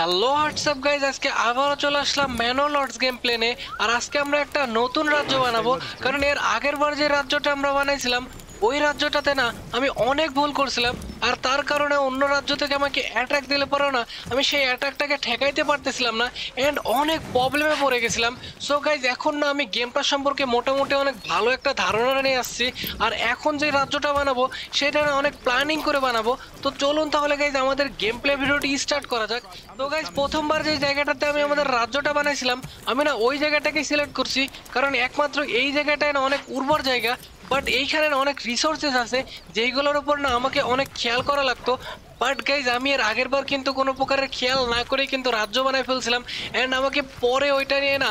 hello WhatsApp guys আজকে আবারও চলে আসলাম ম্যানো লর্ডস গেম প্লেনে আর আজকে আমরা একটা নতুন রাজ্য হ্যাঁ, বানাবো কারণ এর আগের বার যে রাজ্যটা আমরা বানাইছিলাম ওই রাজ্যটাতে না আমি অনেক ভুল করছিলাম আর তার কারণে অন্য রাজ্য থেকে আমাকে অ্যাট্যাক দিলে পারো না আমি সেই অ্যাট্যাকটাকে ঠেকাইতে পারতেছিলাম না অ্যান্ড অনেক প্রবলেমে পড়ে গেছিলাম সো গাইজ এখন না আমি গেমটা সম্পর্কে মোটামুটি অনেক ভালো একটা ধারণা নিয়ে আসছি আর এখন যে রাজ্যটা বানাবো সেটা না অনেক প্ল্যানিং করে বানাবো তো চলুন তাহলে গাইজ আমাদের গেম প্লে ভিডিওটি স্টার্ট করা যাক তো গাইজ প্রথমবার যে জায়গাটাতে আমি আমাদের রাজ্যটা বানাইছিলাম আমি না ওই জায়গাটাকেই সিলেক্ট করছি কারণ একমাত্র এই জায়গাটায় না অনেক উর্বর জায়গা বাট এইখানে না অনেক রিসোর্সেস আছে যেইগুলোর উপর না আমাকে অনেক খেয়াল করা লাগতো বাট গাইজ আমি এর আগের বার কিন্তু কোনো প্রকারের খেয়াল না করে কিন্তু রাজ্য বানায় ফেলছিলাম অ্যান্ড আমাকে পরে ওইটা নিয়ে না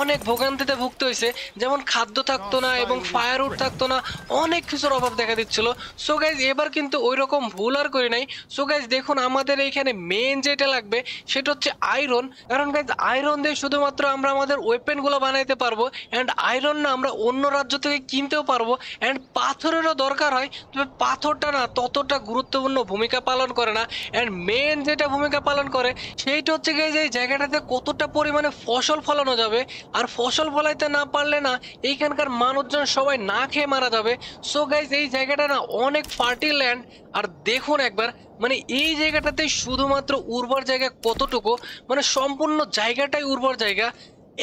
অনেক ভোগান্তিতে ভুগতে হয়েছে যেমন খাদ্য থাকতো না এবং ফায়ারউড থাকতো না অনেক কিছুর অভাব দেখা দিচ্ছিল সো গাইজ এবার কিন্তু ওই রকম ভুল আর করি নাই সো গাইজ দেখুন আমাদের এইখানে মেন যেটা লাগবে সেটা হচ্ছে আয়রন কারণ গাইজ আয়রন দিয়ে শুধুমাত্র আমরা আমাদের ওয়েপেনগুলো বানাইতে পারবো অ্যান্ড আয়রন না আমরা অন্য রাজ্য থেকে কিনতেও পারবো অ্যান্ড পাথরেরও দরকার হয় তবে পাথরটা না ততটা গুরুত্বপূর্ণ ভূমিকা পালন পালন করে না অ্যান্ড মেন যেটা ভূমিকা পালন করে সেইটা হচ্ছে গিয়ে যে এই জায়গাটাতে কতটা পরিমাণে ফসল ফলানো যাবে আর ফসল ফলাইতে না পারলে না এইখানকার মানুষজন সবাই না খেয়ে মারা যাবে সো গাইজ এই জায়গাটা না অনেক ফার্টিল ল্যান্ড আর দেখুন একবার মানে এই জায়গাটাতে শুধুমাত্র উর্বর জায়গা কতটুকু মানে সম্পূর্ণ জায়গাটাই উর্বর জায়গা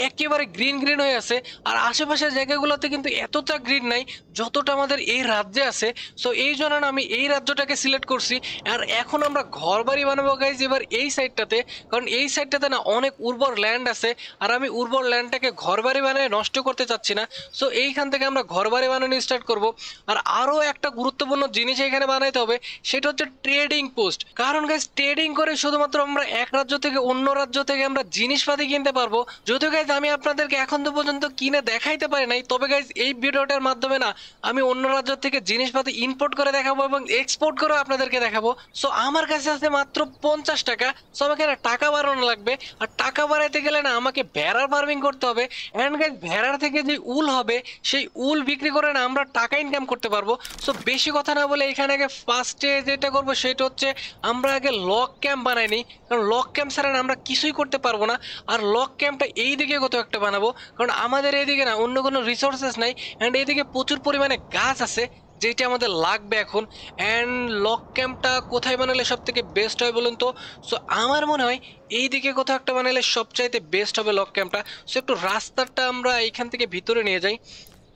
একেবারে গ্রিন গ্রিন হয়ে আছে আর আশেপাশের জায়গাগুলোতে কিন্তু এতটা গ্রিন নাই যতটা আমাদের এই রাজ্যে আছে সো এই জন্য আমি এই রাজ্যটাকে সিলেক্ট করছি আর এখন আমরা ঘর বাড়ি বানাবো গাইজ এবার এই সাইডটাতে কারণ এই সাইডটাতে না অনেক উর্বর ল্যান্ড আছে আর আমি উর্বর ল্যান্ডটাকে ঘর বাড়ি বানিয়ে নষ্ট করতে চাচ্ছি না সো এইখান থেকে আমরা ঘর বাড়ি বানানো স্টার্ট করব আর আরও একটা গুরুত্বপূর্ণ জিনিস এখানে বানাইতে হবে সেটা হচ্ছে ট্রেডিং পোস্ট কারণ গাইজ ট্রেডিং করে শুধুমাত্র আমরা এক রাজ্য থেকে অন্য রাজ্য থেকে আমরা জিনিসপাতি কিনতে পারবো যদিও গাইজ আমি আপনাদেরকে এখন তো পর্যন্ত কিনে দেখাইতে পারি নাই তবে গাইজ এই ভিডিওটার মাধ্যমে না আমি অন্য রাজ্য থেকে জিনিসপাতি ইম্পোর্ট করে দেখাবো এবং এক্সপোর্ট করে আপনাদেরকে দেখাবো সো আমার কাছে আছে মাত্র পঞ্চাশ টাকা সো আমাকে না টাকা বাড়ানো লাগবে আর টাকা বাড়াইতে গেলে না আমাকে ভেড়ার ফার্মিং করতে হবে অ্যান্ড গাইজ ভেড়ার থেকে যে উল হবে সেই উল বিক্রি করে না আমরা টাকা ইনকাম করতে পারবো সো বেশি কথা না বলে এখানে আগে ফার্স্টে যেটা করবো সেটা হচ্ছে আমরা আগে লক ক্যাম্প বানাইনি কারণ লক ক্যাম্প ছাড়া আমরা কিছুই করতে পারবো না আর লক ক্যাম্পটা এইদিকে এদিকে কোথাও একটা বানাবো কারণ আমাদের এদিকে না অন্য কোনো রিসোর্সেস নাই অ্যান্ড এদিকে প্রচুর পরিমাণে গাছ আছে যেটা আমাদের লাগবে এখন অ্যান্ড লক ক্যাম্পটা কোথায় বানালে সব থেকে বেস্ট হয় বলুন তো সো আমার মনে হয় এই দিকে কোথাও একটা বানালে সবচাইতে বেস্ট হবে লক ক্যাম্পটা সো একটু রাস্তাটা আমরা এইখান থেকে ভিতরে নিয়ে যাই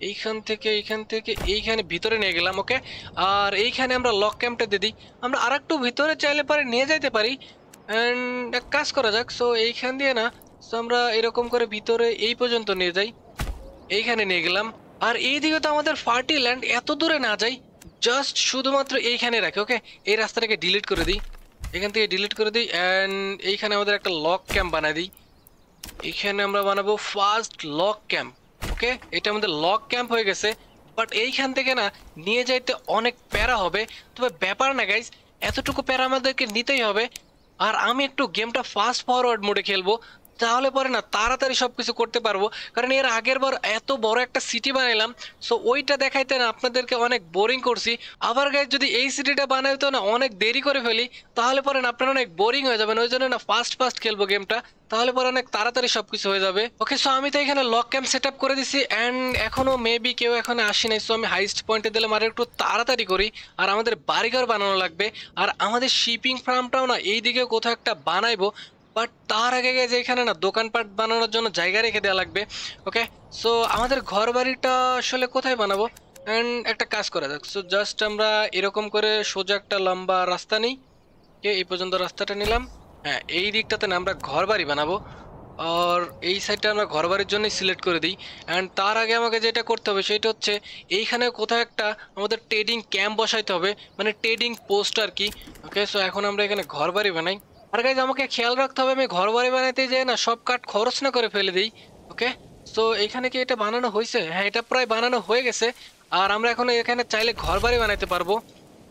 এইখান থেকে এইখান থেকে এইখানে ভিতরে নিয়ে গেলাম ওকে আর এইখানে আমরা লক ক্যাম্পটা দিয়ে দিই আমরা আর ভিতরে চাইলে পারে নিয়ে যাইতে পারি অ্যান্ড এক কাজ করা যাক সো এইখান দিয়ে না সো আমরা এরকম করে ভিতরে এই পর্যন্ত নিয়ে যাই এইখানে নিয়ে গেলাম আর এই দিকে তো আমাদের ফার্টি ল্যান্ড এত দূরে না যাই জাস্ট শুধুমাত্র এইখানে রাখি ওকে এই রাস্তাটাকে ডিলিট করে দিই এখান থেকে ডিলিট করে দিই অ্যান্ড এইখানে আমাদের একটা লক ক্যাম্প বানাই দিই এখানে আমরা বানাবো ফার্স্ট লক ক্যাম্প ওকে এটা আমাদের লক ক্যাম্প হয়ে গেছে বাট এইখান থেকে না নিয়ে যাইতে অনেক প্যারা হবে তবে ব্যাপার না গাইজ এতটুকু প্যারা আমাদেরকে নিতেই হবে আর আমি একটু গেমটা ফাস্ট ফরওয়ার্ড মোডে খেলবো তাহলে পরে না তাড়াতাড়ি সব কিছু করতে পারবো কারণ এর আগের বার এত বড় একটা সিটি বানাইলাম সো ওইটা দেখাইতে না আপনাদেরকে অনেক বোরিং করছি আবার গায়ে যদি এই সিটিটা বানাইতো না অনেক দেরি করে ফেলি তাহলে পরে না আপনারা অনেক বোরিং হয়ে যাবেন ওই জন্য না ফাস্ট ফাস্ট খেলবো গেমটা তাহলে পরে অনেক তাড়াতাড়ি সব কিছু হয়ে যাবে ওকে সো আমি তো এখানে লক ক্যাম্প সেট করে দিছি অ্যান্ড এখনো মেবি কেউ এখানে আসি নাই সো আমি হাইস্ট পয়েন্টে দিলাম আর একটু তাড়াতাড়ি করি আর আমাদের বাড়িঘর বানানো লাগবে আর আমাদের শিপিং ফার্মটাও না এই দিকেও কোথাও একটা বানাইবো বাট তার আগে গেছে এখানে না দোকানপাট বানানোর জন্য জায়গা রেখে দেওয়া লাগবে ওকে সো আমাদের ঘর বাড়িটা আসলে কোথায় বানাবো অ্যান্ড একটা কাজ করা যাক সো জাস্ট আমরা এরকম করে সোজা একটা লম্বা রাস্তা নিই কে এই পর্যন্ত রাস্তাটা নিলাম হ্যাঁ এই দিকটাতে না আমরা ঘর বাড়ি বানাবো আর এই সাইডটা আমরা ঘর বাড়ির জন্যই সিলেক্ট করে দিই অ্যান্ড তার আগে আমাকে যেটা করতে হবে সেটা হচ্ছে এইখানে কোথাও একটা আমাদের ট্রেডিং ক্যাম্প বসাইতে হবে মানে ট্রেডিং পোস্ট আর কি ওকে সো এখন আমরা এখানে ঘর বাড়ি বানাই আর গাইজ আমাকে খেয়াল রাখতে হবে আমি ঘর বাড়ি বানাইতে যাই না সব কাঠ খরচ না করে ফেলে দিই ওকে তো এখানে কি এটা বানানো হয়েছে হ্যাঁ এটা প্রায় বানানো হয়ে গেছে আর আমরা এখন এখানে চাইলে ঘর বাড়ি বানাইতে পারবো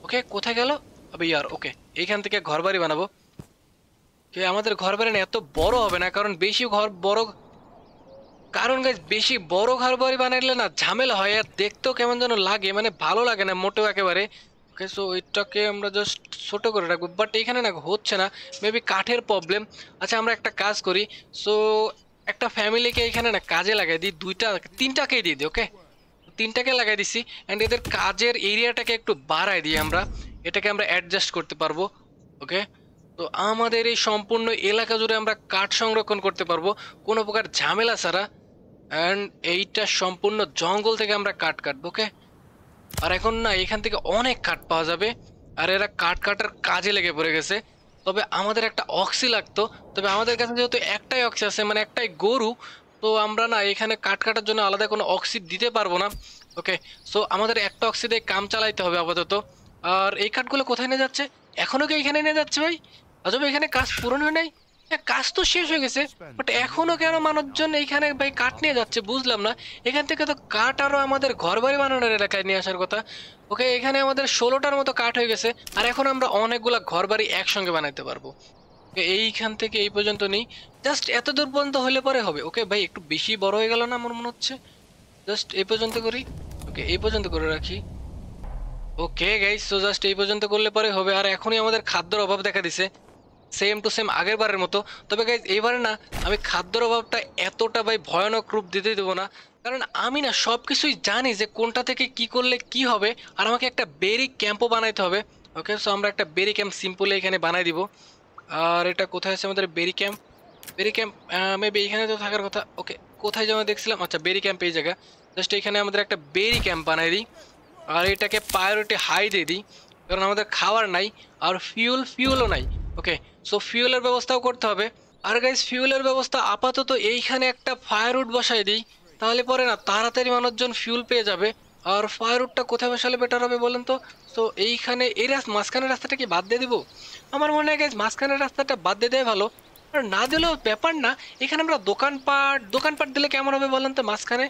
ওকে কোথায় গেল আবে ইয়ার ওকে এইখান থেকে ঘর বাড়ি বানাবো আমাদের ঘর বাড়ি না এত বড় হবে না কারণ বেশি ঘর বড় কারণ গাছ বেশি বড় ঘর বাড়ি বানাইলে না ঝামেলা হয় আর দেখতেও কেমন যেন লাগে মানে ভালো লাগে না মোটেও একেবারে ওকে সো এটাকে আমরা জাস্ট ছোটো করে রাখবো বাট এখানে না হচ্ছে না মেবি কাঠের প্রবলেম আচ্ছা আমরা একটা কাজ করি সো একটা ফ্যামিলিকে এখানে না কাজে লাগাই দিই দুইটা তিনটাকেই দিয়ে দিই ওকে তিনটাকে লাগাই দিছি অ্যান্ড এদের কাজের এরিয়াটাকে একটু বাড়াই দিই আমরা এটাকে আমরা অ্যাডজাস্ট করতে পারবো ওকে তো আমাদের এই সম্পূর্ণ এলাকা জুড়ে আমরা কাঠ সংরক্ষণ করতে পারবো কোনো প্রকার ঝামেলা ছাড়া অ্যান্ড এইটা সম্পূর্ণ জঙ্গল থেকে আমরা কাঠ কাটবো ওকে আর এখন না এখান থেকে অনেক কাঠ পাওয়া যাবে আর এরা কাঠ কাটার কাজে লেগে পড়ে গেছে তবে আমাদের একটা অক্সি লাগতো তবে আমাদের কাছে যেহেতু একটাই অক্সি আছে মানে একটাই গরু তো আমরা না এখানে কাঠ কাটার জন্য আলাদা কোনো অক্সি দিতে পারবো না ওকে সো আমাদের একটা অক্সি দিয়ে কাম চালাইতে হবে আপাতত আর এই কাঠগুলো কোথায় নিয়ে যাচ্ছে এখনও কি এখানে নিয়ে যাচ্ছে ভাই আজব এখানে কাজ পূরণ হয় নাই হ্যাঁ, কাজ তো শেষ হয়ে গেছে বাট এখনো কেন মানুষজন এইখানে ভাই কাঠ নিয়ে যাচ্ছে বুঝলাম না এখান থেকে তো কাঠ আমাদের ঘর বাড়ি বানানোর এলাকায় নিয়ে আসার কথা ওকে এখানে আমাদের ষোলোটার মতো কাঠ হয়ে গেছে আর এখন আমরা অনেকগুলো ঘর বাড়ি একসঙ্গে বানাইতে পারবো এইখান থেকে এই পর্যন্ত নেই জাস্ট এত দূর পর্যন্ত হলে পরে হবে ওকে ভাই একটু বেশি বড় হয়ে গেল না আমার মনে হচ্ছে জাস্ট এই পর্যন্ত করি ওকে এই পর্যন্ত করে রাখি ওকে গাইস তো জাস্ট এই পর্যন্ত করলে পরে হবে আর এখনই আমাদের খাদ্যর অভাব দেখা দিছে সেম টু সেম আগের বারের মতো তবে গাইজ এইবারে না আমি খাদ্যর অভাবটা এতটা ভাই ভয়ানক রূপ দিতে দেবো না কারণ আমি না সব কিছুই জানি যে কোনটা থেকে কি করলে কি হবে আর আমাকে একটা বেরি ক্যাম্পও বানাইতে হবে ওকে সো আমরা একটা বেরি ক্যাম্প সিম্পলে এখানে বানাই দিব আর এটা কোথায় আছে আমাদের berry camp berry camp maybe এখানে তো থাকার কথা ওকে কোথায় যেমন দেখছিলাম আচ্ছা বেরি ক্যাম্প এই জায়গা জাস্ট এখানে আমাদের একটা বেরি ক্যাম্প বানাই দিই আর এটাকে প্রায়োরিটি হাই দিয়ে দিই কারণ আমাদের খাওয়ার নাই আর ফিউল ফিউলও নাই ওকে সো ফিউলের ব্যবস্থাও করতে হবে আর গাইজ ফিউলের ব্যবস্থা আপাতত এইখানে একটা ফায়ারউড বসাই দিই তাহলে পরে না তাড়াতাড়ি মানুষজন ফিউল পেয়ে যাবে আর ফায়ারউডটা কোথায় বসালে বেটার হবে বলেন তো সো এইখানে এই রাস্তা মাঝখানের রাস্তাটা কি বাদ দিয়ে দেবো আমার মনে হয় গাইজ মাঝখানের রাস্তাটা বাদ দিয়ে দেওয়া ভালো আর না দিলেও ব্যাপার না এখানে আমরা দোকানপাট দোকানপাট দিলে কেমন হবে বলেন তো মাঝখানে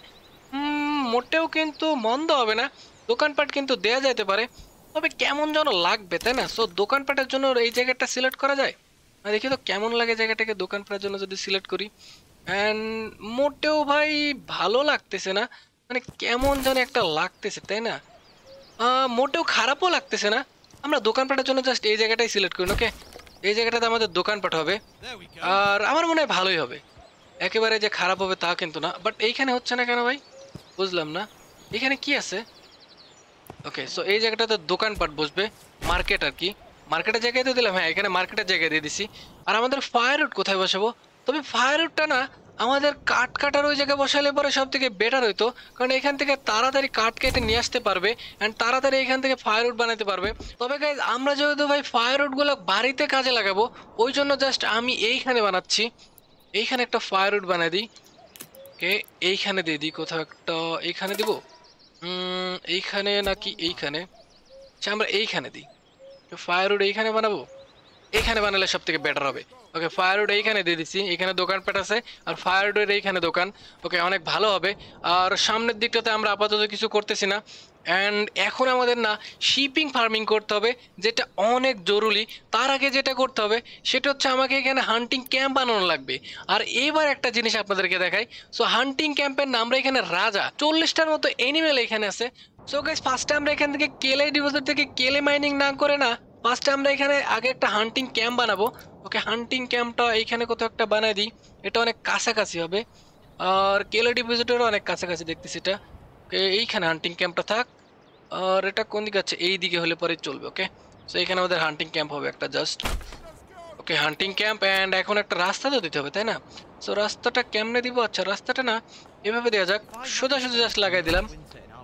মোটেও কিন্তু মন্দ হবে না দোকানপাট কিন্তু দেয়া যেতে পারে তবে কেমন যেন লাগবে তাই না সো দোকানপাটের জন্য এই জায়গাটা সিলেক্ট করা যায় দেখি তো কেমন লাগে জায়গাটাকে দোকান করার জন্য যদি সিলেক্ট করি অ্যান্ড মোটেও ভাই ভালো লাগতেছে না মানে কেমন যেন একটা লাগতেছে তাই না মোটেও খারাপও লাগতেছে না আমরা দোকান পাঠার জন্য জাস্ট এই জায়গাটাই সিলেক্ট করি ওকে এই জায়গাটাতে আমাদের দোকান পাঠ হবে আর আমার মনে হয় ভালোই হবে একেবারে যে খারাপ হবে তা কিন্তু না বাট এইখানে হচ্ছে না কেন ভাই বুঝলাম না এখানে কি আছে ওকে সো এই জায়গাটাতে দোকানপাট বসবে মার্কেট আর কি মার্কেটের জায়গায় তো দিলাম হ্যাঁ এখানে মার্কেটের জায়গায় দিয়ে দিছি আর আমাদের ফায়ার রুট কোথায় বসাবো তবে ফায়ার রুটটা না আমাদের কাঠ কাটার ওই জায়গায় বসালে পরে সব থেকে বেটার হইতো কারণ এখান থেকে তাড়াতাড়ি কাঠ কেটে নিয়ে আসতে পারবে অ্যান্ড তাড়াতাড়ি এখান থেকে ফায়ার ফায়ারউড বানাতে পারবে তবে গাইজ আমরা যেহেতু ভাই ফায়ার ফায়ারউডগুলো বাড়িতে কাজে লাগাবো ওই জন্য জাস্ট আমি এইখানে বানাচ্ছি এইখানে একটা ফায়ারউড বানিয়ে দিই ওকে এইখানে দিয়ে দিই কোথাও একটা এইখানে দিব এইখানে নাকি এইখানে আচ্ছা আমরা এইখানে দিই ফায়ার রোড এইখানে বানাবো এখানে বানালে সব থেকে বেটার হবে ওকে ফায়ারউড এইখানে দিয়ে দিচ্ছি এখানে দোকানপাট আছে আর ফায়ারউডের এইখানে দোকান ওকে অনেক ভালো হবে আর সামনের দিকটাতে আমরা আপাতত কিছু করতেছি না অ্যান্ড এখন আমাদের না শিপিং ফার্মিং করতে হবে যেটা অনেক জরুরি তার আগে যেটা করতে হবে সেটা হচ্ছে আমাকে এখানে হান্টিং ক্যাম্প বানানো লাগবে আর এবার একটা জিনিস আপনাদেরকে দেখাই সো হান্টিং ক্যাম্পের নাম আমরা এখানে রাজা চল্লিশটার মতো অ্যানিমেল এখানে আছে সো গাইজ ফার্স্টে আমরা এখান থেকে কেলে ডিভোজার থেকে কেলে মাইনিং না করে না ফার্স্টে আমরা এখানে আগে একটা হান্টিং ক্যাম্প বানাবো ওকে হান্টিং ক্যাম্পটা এইখানে কোথাও একটা বানাই দিই এটা অনেক কাছাকাছি হবে আর কেলাডি ভিজিটরও অনেক কাছাকাছি দেখতেছি এটা ওকে এইখানে হান্টিং ক্যাম্পটা থাক আর এটা কোন দিকে আছে এই দিকে হলে পরে চলবে ওকে সো এখানে আমাদের হান্টিং ক্যাম্প হবে একটা just okay hunting camp and এখন একটা রাস্তা তো দিতে হবে তাই না সো রাস্তাটা কেমনে দিব আচ্ছা রাস্তাটা না এভাবে দেওয়া যাক সোজা সোজা জাস্ট লাগাই দিলাম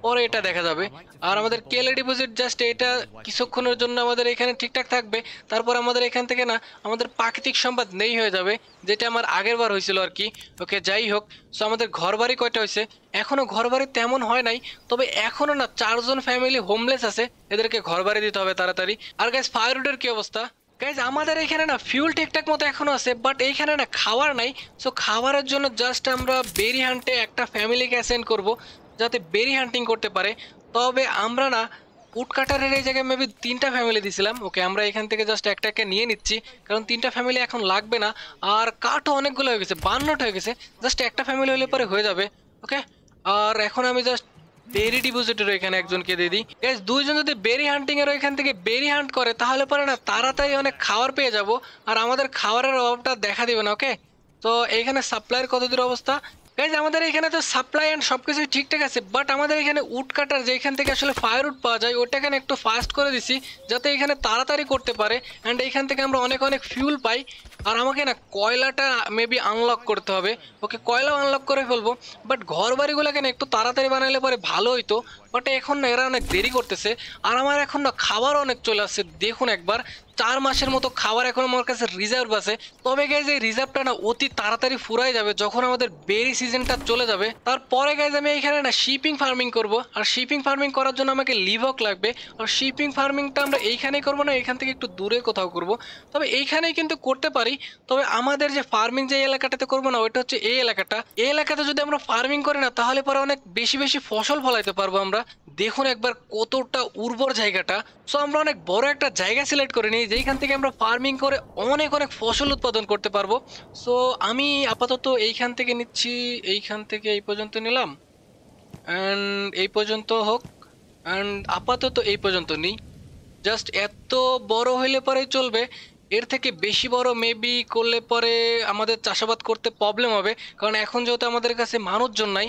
পরে এটা দেখা যাবে আর আমাদের কেলে ডিপোজিট জাস্ট এটা কিছুক্ষণের জন্য আমাদের এখানে ঠিকঠাক থাকবে তারপর আমাদের এখান থেকে না আমাদের প্রাকৃতিক সম্পদ নেই হয়ে যাবে যেটা আমার আগের বার হয়েছিল আর কি ওকে যাই হোক সো আমাদের ঘর বাড়ি কয়টা হয়েছে এখনও ঘর বাড়ি তেমন হয় নাই তবে এখনও না চারজন ফ্যামিলি হোমলেস আছে এদেরকে ঘর বাড়ি দিতে হবে তাড়াতাড়ি আর গাছ ফায়ারউডের কী অবস্থা গাইজ আমাদের এখানে না ফিউল ঠিকঠাক মতো এখনও আছে বাট এইখানে না খাওয়ার নাই সো খাবারের জন্য জাস্ট আমরা বেরি হান্টে একটা ফ্যামিলিকে অ্যাসেন্ড করবো যাতে বেরি হান্টিং করতে পারে তবে আমরা না উটকাটারের এই জায়গায় মেবি তিনটা ফ্যামিলি দিছিলাম ওকে আমরা এখান থেকে জাস্ট একটা একটা নিয়ে নিচ্ছি কারণ তিনটা ফ্যামিলি এখন লাগবে না আর কাঠও অনেকগুলো হয়ে গেছে বান্নট হয়ে গেছে জাস্ট একটা ফ্যামিলি হলে পরে হয়ে যাবে ওকে আর এখন আমি জাস্ট বেরি ডিপোজিটের এখানে একজনকে দিয়ে দিই গ্যাস দুইজন যদি বেরি হান্টিং এর ওইখান থেকে বেরি হান্ট করে তাহলে পরে না তাড়াতাড়ি অনেক খাবার পেয়ে যাব আর আমাদের খাওয়ারের অভাবটা দেখা দিবে না ওকে তো এইখানে সাপ্লাইয়ের কতদূর অবস্থা গাইজ আমাদের এখানে তো সাপ্লাই অ্যান্ড সব কিছুই ঠিকঠাক আছে বাট আমাদের এখানে উড কাটার যেখান থেকে আসলে ফায়ার উড পাওয়া যায় ওটা এখানে একটু ফাস্ট করে দিছি যাতে এখানে তাড়াতাড়ি করতে পারে অ্যান্ড এখান থেকে আমরা অনেক অনেক ফিউল পাই আর আমাকে না কয়লাটা মেবি আনলক করতে হবে ওকে কয়লা আনলক করে ফেলবো বাট ঘর বাড়িগুলোকে না একটু তাড়াতাড়ি বানাইলে পরে ভালো হইতো বাট এখন না এরা অনেক দেরি করতেছে আর আমার এখন না খাবার অনেক চলে আসছে দেখুন একবার চার মাসের মতো খাবার এখন আমার কাছে রিজার্ভ আছে তবে গাইজ এই রিজার্ভটা না অতি তাড়াতাড়ি ফুরাই যাবে যখন আমাদের বেরি সিজনটা চলে যাবে তারপরে গাইজ আমি এখানে না শিপিং ফার্মিং করব আর শিপিং ফার্মিং করার জন্য আমাকে লিভক লাগবে আর শিপিং ফার্মিংটা আমরা এইখানেই করবো না এখান থেকে একটু দূরে কোথাও করব তবে এইখানেই কিন্তু করতে পারি পারি তবে আমাদের যে ফার্মিং যে এলাকাটাতে করবো না ওইটা হচ্ছে এই এলাকাটা এই এলাকাতে যদি আমরা ফার্মিং করি না তাহলে পরে অনেক বেশি বেশি ফসল ফলাইতে পারবো আমরা দেখুন একবার কতটা উর্বর জায়গাটা সো আমরা অনেক বড় একটা জায়গা সিলেক্ট করে নিই যেইখান থেকে আমরা ফার্মিং করে অনেক অনেক ফসল উৎপাদন করতে পারবো সো আমি আপাতত এইখান থেকে নিচ্ছি এইখান থেকে এই পর্যন্ত নিলাম অ্যান্ড এই পর্যন্ত হোক অ্যান্ড আপাতত এই পর্যন্ত নিই জাস্ট এত বড় হইলে পরেই চলবে এর থেকে বেশি বড় মেবি করলে পরে আমাদের চাষাবাদ করতে প্রবলেম হবে কারণ এখন যেহেতু আমাদের কাছে মানুষজন নাই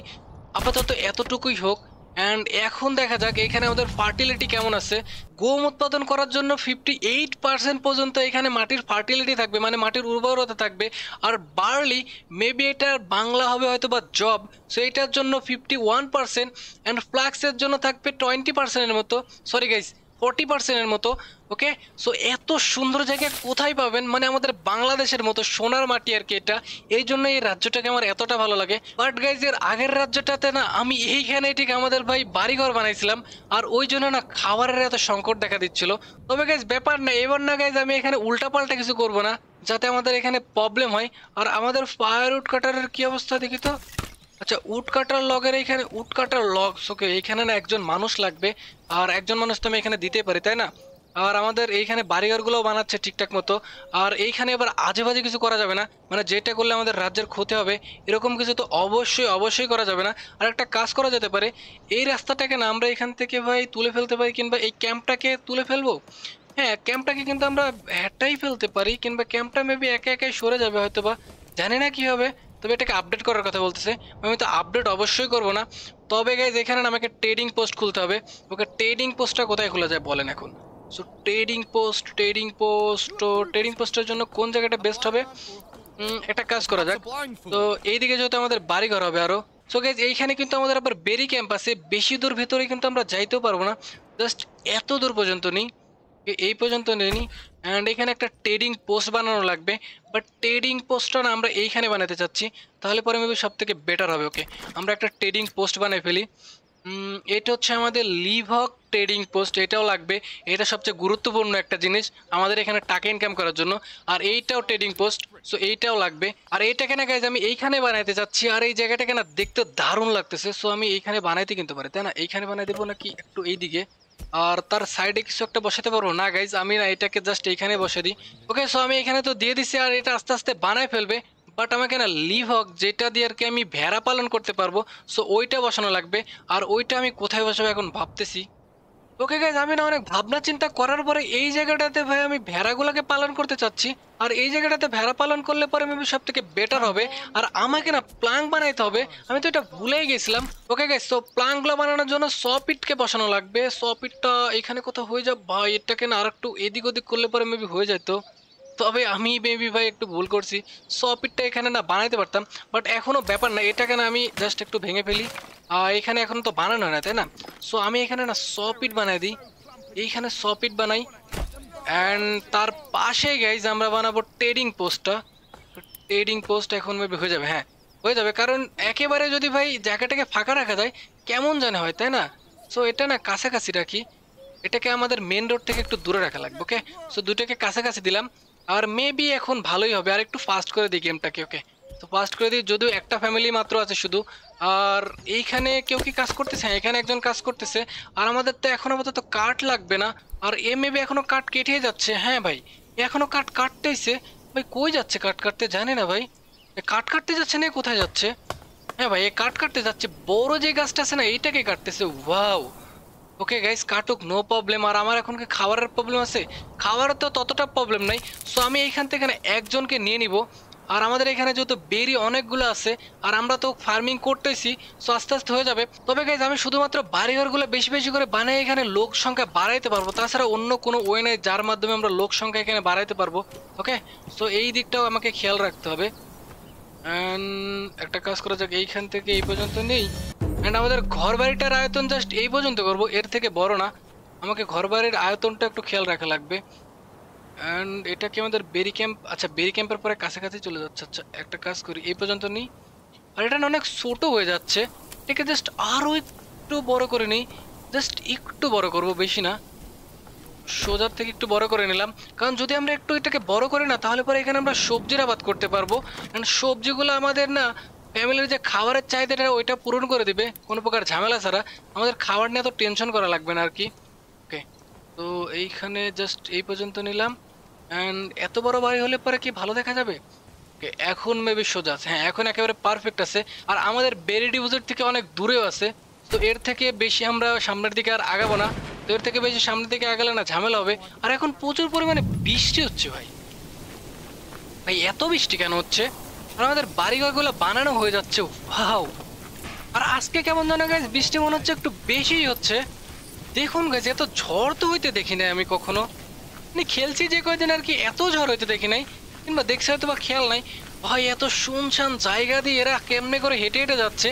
আপাতত এতটুকুই হোক অ্যান্ড এখন দেখা যাক এখানে আমাদের ফার্টিলিটি কেমন আছে গম উৎপাদন করার জন্য ফিফটি এইট পার্সেন্ট পর্যন্ত এখানে মাটির ফার্টিলিটি থাকবে মানে মাটির উর্বরতা থাকবে আর বার্লি মেবি এটার বাংলা হবে হয়তো বা জব সো এটার জন্য ফিফটি ওয়ান পার্সেন্ট অ্যান্ড ফ্লাক্সের জন্য থাকবে টোয়েন্টি পার্সেন্টের মতো সরি গাইস ফর্টি পার্সেন্টের মতো ওকে সো এত সুন্দর জায়গায় কোথায় পাবেন মানে আমাদের বাংলাদেশের মতো সোনার মাটি আর কি এটা এই জন্য এই রাজ্যটাকে আমার এতটা ভালো লাগে বাট গাইজ এর আগের রাজ্যটাতে না আমি এইখানে ঠিক আমাদের ভাই বাড়িঘর বানাইছিলাম আর ওই জন্য না খাবারের এত সংকট দেখা দিচ্ছিল তবে গাইজ ব্যাপার না এবার না গাইজ আমি এখানে উল্টাপাল্টা কিছু করব না যাতে আমাদের এখানে প্রবলেম হয় আর আমাদের ফায়ার উড কাটারের কি অবস্থা দেখি তো আচ্ছা উট কাটার লগের এইখানে উট কাটার লগ ওকে এইখানে না একজন মানুষ লাগবে আর একজন মানুষ তো আমি এখানে দিতে পারি তাই না আর আমাদের এইখানে বাড়িঘরগুলো বানাচ্ছে ঠিকঠাক মতো আর এইখানে এবার আজে বাজে কিছু করা যাবে না মানে যেটা করলে আমাদের রাজ্যের ক্ষতি হবে এরকম কিছু তো অবশ্যই অবশ্যই করা যাবে না আর একটা কাজ করা যেতে পারে এই রাস্তাটাকে না আমরা এখান থেকে ভাই তুলে ফেলতে পারি কিংবা এই ক্যাম্পটাকে তুলে ফেলবো হ্যাঁ ক্যাম্পটাকে কিন্তু আমরা হ্যাটাই ফেলতে পারি কিংবা ক্যাম্পটা মেবি একে একাই সরে যাবে হয়তো বা জানি না কী হবে তবে এটাকে আপডেট করার কথা বলতেছে আমি তো আপডেট অবশ্যই করব না তবে গাইজ এখানে আমাকে ট্রেডিং পোস্ট খুলতে হবে ওকে ট্রেডিং পোস্টটা কোথায় খোলা যায় বলেন এখন so trading post trading post তো ট্রেডিং পোস্টের জন্য কোন জায়গাটা বেস্ট হবে একটা কাজ করা যাক তো এইদিকে যেহেতু আমাদের বাড়ি ঘর হবে আরও সো গাইজ এইখানে কিন্তু আমাদের আবার বেরি ক্যাম্পাসে বেশি দূর ভেতরে কিন্তু আমরা যাইতেও পারবো না জাস্ট এত দূর পর্যন্ত নেই এই পর্যন্ত নেই অ্যান্ড এখানে একটা ট্রেডিং পোস্ট বানানো লাগবে বাট ট্রেডিং পোস্টটা না আমরা এইখানে বানাতে চাচ্ছি তাহলে পরে মেবি সব থেকে বেটার হবে ওকে আমরা একটা ট্রেডিং পোস্ট বানিয়ে ফেলি এটা হচ্ছে আমাদের লিভক ট্রেডিং পোস্ট এটাও লাগবে এটা সবচেয়ে গুরুত্বপূর্ণ একটা জিনিস আমাদের এখানে টাকা ইনকাম করার জন্য আর এইটাও ট্রেডিং পোস্ট সো এইটাও লাগবে আর এইটা কেন গাইজ আমি এইখানে বানাইতে চাচ্ছি আর এই জায়গাটাকে না দেখতে দারুণ লাগতেছে সো আমি এইখানে বানাইতে কিনতে পারি তাই না এইখানে বানাই দেবো নাকি একটু এইদিকে আর তার সাইডে কিছু একটা বসাতে পারবো না গাইজ আমি না এটাকে জাস্ট এইখানে বসে দিই ওকে সো আমি এখানে তো দিয়ে দিছি আর এটা আস্তে আস্তে বানায় ফেলবে বাট আমাকে না লিভ হক যেটা দিয়ে আর কি আমি ভেড়া পালন করতে পারবো সো ওইটা বসানো লাগবে আর ওইটা আমি কোথায় বসাবো এখন ভাবতেছি ওকে গাইজ আমি না অনেক ভাবনা চিন্তা করার পরে এই জায়গাটাতে ভাই আমি ভেড়াগুলোকে পালন করতে চাচ্ছি আর এই জায়গাটাতে ভেড়া পালন করলে পরে মেবি সব থেকে বেটার হবে আর আমাকে না প্লাং বানাইতে হবে আমি তো এটা ভুলেই গেছিলাম ওকে গাইজ তো প্লাঙ্কগুলো বানানোর জন্য সপিটকে বসানো লাগবে সপিটটা এখানে কোথাও হয়ে যাবে ভাই এটাকে না আর একটু এদিক ওদিক করলে পরে মেবি হয়ে যেত তবে আমি বেবি ভাই একটু ভুল করছি সপিটটা এখানে না বানাইতে পারতাম বাট এখনও ব্যাপার না এটাকে না আমি জাস্ট একটু ভেঙে ফেলি আর এখানে এখন তো বানানো হয় না তাই না সো আমি এখানে না সপিট বানাই দিই এইখানে সপিট বানাই অ্যান্ড তার পাশে গাইজ আমরা বানাবো ট্রেডিং পোস্টটা ট্রেডিং পোস্ট এখন বেবি হয়ে যাবে হ্যাঁ হয়ে যাবে কারণ একেবারে যদি ভাই জায়গাটাকে ফাঁকা রাখা যায় কেমন জানে হয় তাই না সো এটা না কাছাকাছি রাখি এটাকে আমাদের মেন রোড থেকে একটু দূরে রাখা লাগবে ওকে সো দুটাকে কাছাকাছি দিলাম আর মেবি এখন ভালোই হবে আর একটু ফাস্ট করে দিই গেমটাকে ওকে তো ফাস্ট করে দিই যদিও একটা ফ্যামিলি মাত্র আছে শুধু আর এইখানে কেউ কি কাজ করতেছে হ্যাঁ এখানে একজন কাজ করতেছে আর আমাদের তো এখন আপাতত কাঠ লাগবে না আর এ মেবি এখনও কাঠ কেটে যাচ্ছে হ্যাঁ ভাই এখনও কাঠ কাটতেইছে ভাই কই যাচ্ছে কাঠ কাটতে জানে না ভাই কাঠ কাটতে যাচ্ছে না কোথায় যাচ্ছে হ্যাঁ ভাই এ কাঠ কাটতে যাচ্ছে বড় যে গাছটা আছে না এইটাকে কাটতেছে ওয়াও ওকে গাইস কাটুক নো প্রবলেম আর আমার এখন কি খাবারের প্রবলেম আছে খাবারের তো ততটা প্রবলেম নাই সো আমি এইখান থেকে একজনকে নিয়ে নিব আর আমাদের এখানে যেহেতু বেরি অনেকগুলো আছে আর আমরা তো ফার্মিং করতেছি সো আস্তে আস্তে হয়ে যাবে তবে গাইজ আমি শুধুমাত্র বাড়িঘরগুলো বেশি বেশি করে বানিয়ে এখানে লোক সংখ্যা বাড়াইতে পারবো তাছাড়া অন্য কোনো ওয়ে নেই যার মাধ্যমে আমরা লোক সংখ্যা এখানে বাড়াইতে পারবো ওকে সো এই দিকটাও আমাকে খেয়াল রাখতে হবে অ্যান্ড একটা কাজ করা যাক এইখান থেকে এই পর্যন্ত নেই অ্যান্ড আমাদের ঘর বাড়িটার আয়তন জাস্ট এই পর্যন্ত করব এর থেকে বড় না আমাকে ঘর বাড়ির আয়তনটা একটু খেয়াল রাখা লাগবে অ্যান্ড এটা কি আমাদের বেরি ক্যাম্প আচ্ছা বেরি ক্যাম্পের পরে কাছাকাছি চলে যাচ্ছে আচ্ছা একটা কাজ করি এই পর্যন্ত নিই আর এটা না অনেক ছোটো হয়ে যাচ্ছে এটাকে জাস্ট আরও একটু বড় করে নিই জাস্ট একটু বড় করব বেশি না সোজার থেকে একটু বড় করে নিলাম কারণ যদি আমরা একটু এটাকে বড় করি না তাহলে পরে এখানে আমরা সবজির আবাদ করতে পারবো কারণ সবজিগুলো আমাদের না ফ্যামিলির যে খাবারের চাহিদাটা ওইটা পূরণ করে দিবে কোনো প্রকার ঝামেলা ছাড়া আমাদের খাবার নিয়ে তো টেনশন করা লাগবে না আর কি ওকে তো এইখানে জাস্ট এই পর্যন্ত নিলাম অ্যান্ড এত বড় বাড়ি হলে পরে কি ভালো দেখা যাবে ওকে এখন মেবি সোজা আছে হ্যাঁ এখন একেবারে পারফেক্ট আছে আর আমাদের বেরি ডিপোজিট থেকে অনেক দূরেও আছে তো এর থেকে বেশি আমরা সামনের দিকে আর আগাবো না তো এর থেকে বেশি সামনের দিকে আগালে না ঝামেলা হবে আর এখন প্রচুর পরিমাণে বৃষ্টি হচ্ছে ভাই ভাই এত বৃষ্টি কেন হচ্ছে আর আমাদের বাড়িঘরগুলো বানানো হয়ে যাচ্ছে ভাও আর আজকে কেমন জানো গাছ বৃষ্টি মনে হচ্ছে একটু বেশিই হচ্ছে দেখুন গাছ এত ঝড় তো হইতে দেখি নাই আমি কখনো মানে খেলছি যে কয়দিন আর কি এত ঝড় হইতে দেখি নাই কিংবা দেখছে হয়তো বা খেয়াল নাই ভাই এত শুনশান জায়গা দিয়ে এরা কেমনে করে হেঁটে হেঁটে যাচ্ছে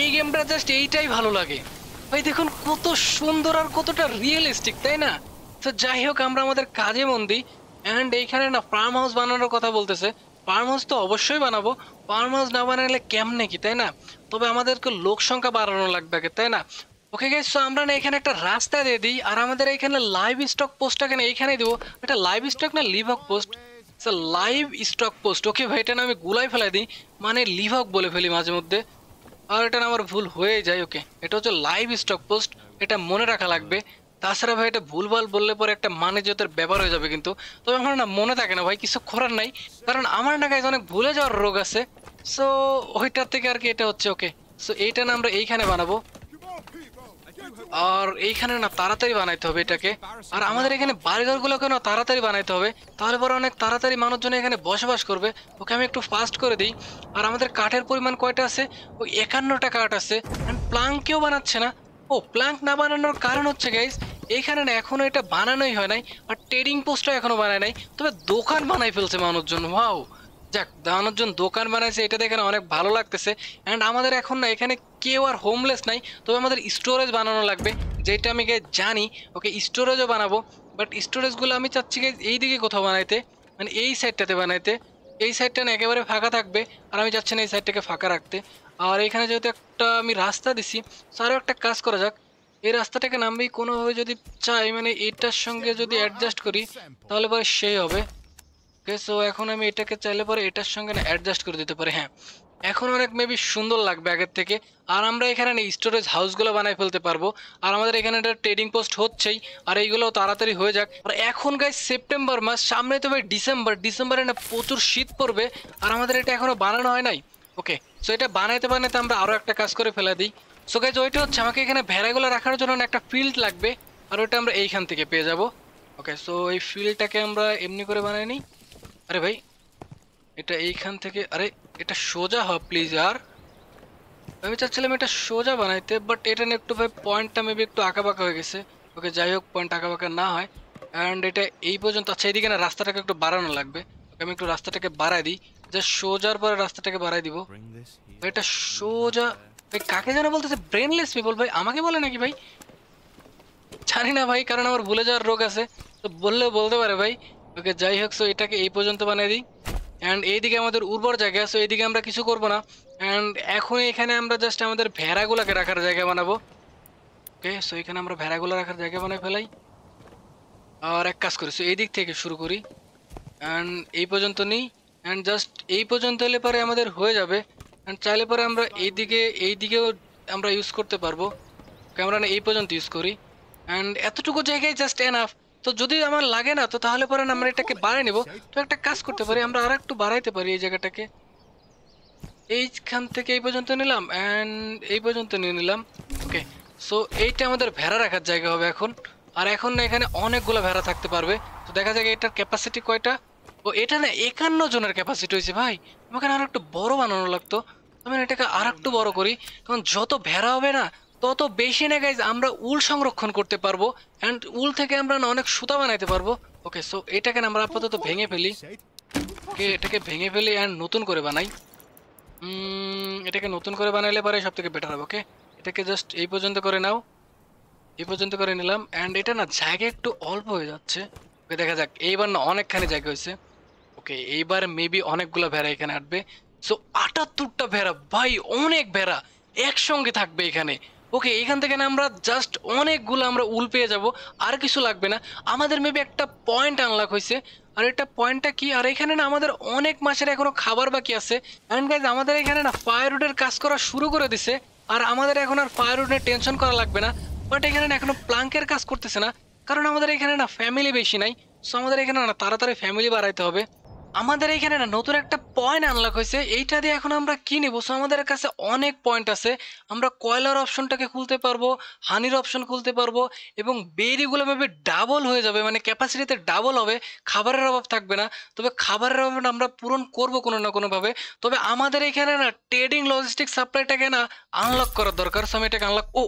এই গেমটা জাস্ট এইটাই ভালো লাগে ভাই দেখুন কত সুন্দর আর কতটা রিয়েলিস্টিক তাই না তো যাই হোক আমরা আমাদের কাজে মন দিই অ্যান্ড এইখানে না ফার্ম হাউস বানানোর কথা বলতেছে পার মাছ তো অবশ্যই বানাবো পার মাছ না বানালে কেমনে কি তাই না তবে আমাদেরকে লোক সংখ্যা বাড়ানো লাগবে তাই না ওকে গেছ তো আমরা না এখানে একটা রাস্তা দিয়ে দিই আর আমাদের এখানে লাইভ স্টক পোস্টটা কেন এইখানে দেবো এটা লাইভ স্টক না লিভক post sir livestock post okay ভাই এটা না আমি গুলাই ফেলাই দিই মানে লিভক বলে ফেলি মাঝে মধ্যে আর এটা আমার ভুল হয়ে যায় ওকে এটা হচ্ছে লাইভ স্টক পোস্ট এটা মনে রাখা লাগবে তাছাড়া ভাই এটা ভুলভাল বললে পরে একটা মানে জোতের ব্যাপার হয়ে যাবে কিন্তু তবে আমার না মনে থাকে না ভাই কিছু করার নাই কারণ আমার না গাইজ অনেক ভুলে যাওয়ার রোগ আছে সো ওইটার থেকে আর কি এটা হচ্ছে ওকে সো এইটা না আমরা এইখানে বানাবো আর এইখানে না তাড়াতাড়ি বানাইতে হবে এটাকে আর আমাদের এখানে বার্গারগুলোকে না তাড়াতাড়ি বানাইতে হবে তাহলে পরে অনেক তাড়াতাড়ি মানুষজন এখানে বসবাস করবে ওকে আমি একটু ফাস্ট করে দিই আর আমাদের কাঠের পরিমাণ কয়টা আছে ওই একান্নটা কাঠ আছে কেউ বানাচ্ছে না ও প্লাঙ্ক না বানানোর কারণ হচ্ছে গাইজ এখানে না এখনো এটা বানানোই হয় নাই আর ট্রেডিং পোস্টটা এখনো বানায় নাই তবে দোকান বানাই ফেলছে মানুষজন ওয়াও যাক মানুষজন দোকান বানাইছে এটা দেখে না অনেক ভালো লাগতেছে অ্যান্ড আমাদের এখন না এখানে কেউ আর হোমলেস নাই তবে আমাদের স্টোরেজ বানানো লাগবে যেটা আমি জানি ওকে স্টোরেজও বানাবো বাট স্টোরেজগুলো আমি চাচ্ছি এই দিকে কোথাও বানাইতে মানে এই সাইডটাতে বানাইতে এই সাইডটা না একেবারে ফাঁকা থাকবে আর আমি চাচ্ছি না এই সাইডটাকে ফাঁকা রাখতে আর এখানে যেহেতু একটা আমি রাস্তা দিছি আরও একটা কাজ করা যাক এই রাস্তাটাকে নামবি কোনোভাবে যদি চাই মানে এটার সঙ্গে যদি অ্যাডজাস্ট করি তাহলে পরে সেই হবে ওকে সো এখন আমি এটাকে চাইলে পরে এটার সঙ্গে না অ্যাডজাস্ট করে দিতে পারি হ্যাঁ এখন অনেক মেবি সুন্দর লাগবে আগের থেকে আর আমরা এখানে না স্টোরেজ হাউসগুলো বানিয়ে ফেলতে পারবো আর আমাদের এখানে একটা ট্রেডিং পোস্ট হচ্ছেই আর এইগুলো তাড়াতাড়ি হয়ে যাক আর এখন গাই সেপ্টেম্বর মাস সামনে তো ভাই ডিসেম্বর ডিসেম্বরে না প্রচুর শীত পড়বে আর আমাদের এটা এখনও বানানো হয় নাই ওকে সো এটা বানাইতে বানাইতে আমরা আরও একটা কাজ করে ফেলে দিই সো গাইজ ওইটা হচ্ছে আমাকে এখানে ভেড়াগুলো রাখার জন্য একটা ফিল্ড লাগবে আর ওটা আমরা এইখান থেকে পেয়ে যাব ওকে সো এই ফিল্ডটাকে আমরা এমনি করে বানাই নিই আরে ভাই এটা এইখান থেকে আরে এটা সোজা হয় প্লিজ আর আমি চাচ্ছিলাম এটা সোজা বানাইতে বাট এটা নিয়ে একটু ভাই পয়েন্টটা মেবি একটু আঁকাবাঁকা হয়ে গেছে ওকে যাই হোক পয়েন্ট আঁকাবাঁকা না হয় অ্যান্ড এটা এই পর্যন্ত আচ্ছা এইদিকে না রাস্তাটাকে একটু বাড়ানো লাগবে ওকে আমি একটু রাস্তাটাকে বাড়াই দিই যে সোজার পরে রাস্তাটাকে বাড়াই দিব এটা সোজা ভাই কাকে যেন বলতেছে ব্রেনলেস পিপল ভাই আমাকে বলে নাকি ভাই জানি না ভাই কারণ আমার ভুলে যাওয়ার রোগ আছে তো বললেও বলতে পারে ভাই ওকে যাই হোক সো এটাকে এই পর্যন্ত বানিয়ে দিই অ্যান্ড এইদিকে আমাদের উর্বর জায়গা সো এইদিকে আমরা কিছু করবো না অ্যান্ড এখন এখানে আমরা জাস্ট আমাদের ভেড়াগুলোকে রাখার জায়গা বানাবো ওকে সো এখানে আমরা ভেড়াগুলো রাখার জায়গা বানিয়ে ফেলাই আর এক কাজ করি সো এই দিক থেকে শুরু করি অ্যান্ড এই পর্যন্ত নিই অ্যান্ড জাস্ট এই পর্যন্ত হলে পরে আমাদের হয়ে যাবে চাইলে পরে আমরা এই দিকে এই দিকেও আমরা ইউজ করতে পারবো ক্যামেরা এই পর্যন্ত ইউজ করি অ্যান্ড এতটুকু জায়গায় জাস্ট এনাফ তো যদি আমার লাগে না তো তাহলে পরে আমরা এটাকে বাড়াই নেব তো একটা কাজ করতে পারি আমরা আর একটু বাড়াইতে পারি এই জায়গাটাকে এইখান থেকে এই পর্যন্ত নিলাম অ্যান্ড এই পর্যন্ত নিয়ে নিলাম ওকে সো এইটা আমাদের ভেড়া রাখার জায়গা হবে এখন আর এখন না এখানে অনেকগুলো ভেড়া থাকতে পারবে তো দেখা যাক এটার ক্যাপাসিটি কয়টা ও এটা না একান্ন জনের ক্যাপাসিটি হয়েছে ভাই আমাকে আরো একটু বড় বানানো লাগতো আমি এটাকে আর একটু বড় করি কারণ যত ভেড়া হবে না তত বেশি না গাইজ আমরা উল সংরক্ষণ করতে পারবো অ্যান্ড উল থেকে আমরা না অনেক সুতা বানাইতে পারবো ওকে সো এটাকে না আমরা আপাতত ভেঙে ফেলি ওকে এটাকে ভেঙে ফেলি অ্যান্ড নতুন করে বানাই এটাকে নতুন করে বানাইলে পারে সব থেকে বেটার হবে ওকে এটাকে জাস্ট এই পর্যন্ত করে নাও এই পর্যন্ত করে নিলাম অ্যান্ড এটা না জায়গা একটু অল্প হয়ে যাচ্ছে ওকে দেখা যাক এইবার না অনেকখানি জায়গা হয়েছে ওকে এইবার মেবি অনেকগুলো ভেড়া এখানে আটবে সো আটাত্তরটা ভেড়া ভাই অনেক ভেড়া একসঙ্গে থাকবে এখানে ওকে এখান থেকে না আমরা জাস্ট অনেকগুলো আমরা উল পেয়ে যাব আর কিছু লাগবে না আমাদের মেবি একটা পয়েন্ট আনলাক হয়েছে আর এটা পয়েন্টটা কি আর এখানে না আমাদের অনেক মাসের এখনও খাবার বাকি আছে অ্যান্ড গাইজ আমাদের এখানে না ফায়ারউডের কাজ করা শুরু করে দিছে আর আমাদের এখন আর ফায়ারউডের টেনশন করা লাগবে না বাট এখানে না এখনও প্লাঙ্কের কাজ করতেছে না কারণ আমাদের এখানে না ফ্যামিলি বেশি নাই সো আমাদের এখানে না তাড়াতাড়ি ফ্যামিলি বাড়াইতে হবে আমাদের এখানে না নতুন একটা পয়েন্ট আনলক হয়েছে এইটা দিয়ে এখন আমরা কি নেবো সো আমাদের কাছে অনেক পয়েন্ট আছে আমরা কয়লার অপশনটাকে খুলতে পারবো হানির অপশন খুলতে পারবো এবং বেরিগুলো ভাবে ডাবল হয়ে যাবে মানে ক্যাপাসিটিতে ডাবল হবে খাবারের অভাব থাকবে না তবে খাবারের অভাবটা আমরা পূরণ করব কোনো না কোনোভাবে তবে আমাদের এখানে না ট্রেডিং লজিস্টিক সাপ্লাইটাকে না আনলক করার দরকার সো আমি এটাকে আনলক ও